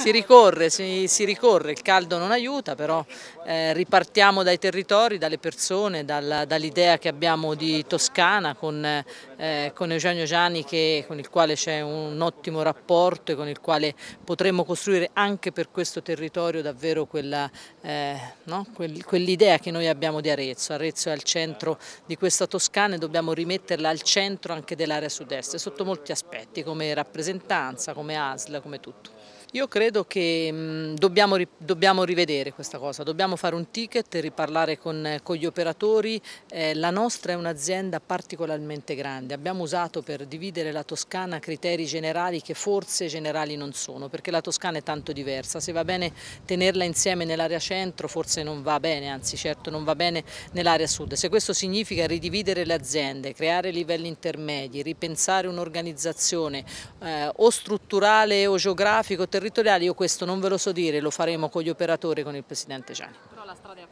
Si ricorre, si, si ricorre, il caldo non aiuta, però eh, ripartiamo dai territori, dalle persone, dal, dall'idea che abbiamo di Toscana con, eh, con Eugenio Gianni che, con il quale c'è un ottimo rapporto e con il quale potremmo costruire anche per questo territorio davvero quell'idea eh, no? quell che noi abbiamo di Arezzo. Arezzo è al centro di questa Toscana e dobbiamo rimetterla al centro anche dell'area sud-est, sotto molti aspetti, come rappresentanza, come ASL, come tutto. Io credo che mh, mm, dobbiamo, dobbiamo, rivedere questa cosa, dobbiamo fare un ticket, riparlare con, con gli operatori. Eh, la nostra è un'azienda particolarmente grande, abbiamo usato per dividere la Toscana criteri generali che forse generali non sono, perché la Toscana è tanto diversa. Se va bene tenerla insieme nell'area centro forse non va bene, anzi certo non va bene nell'area sud. Se questo significa ridividere le aziende, creare livelli intermedi, ripensare un'organizzazione eh, o strutturale o geografico, territoriale, territoriali, io questo non ve lo so dire, lo faremo con gli operatori con il Presidente Gianni.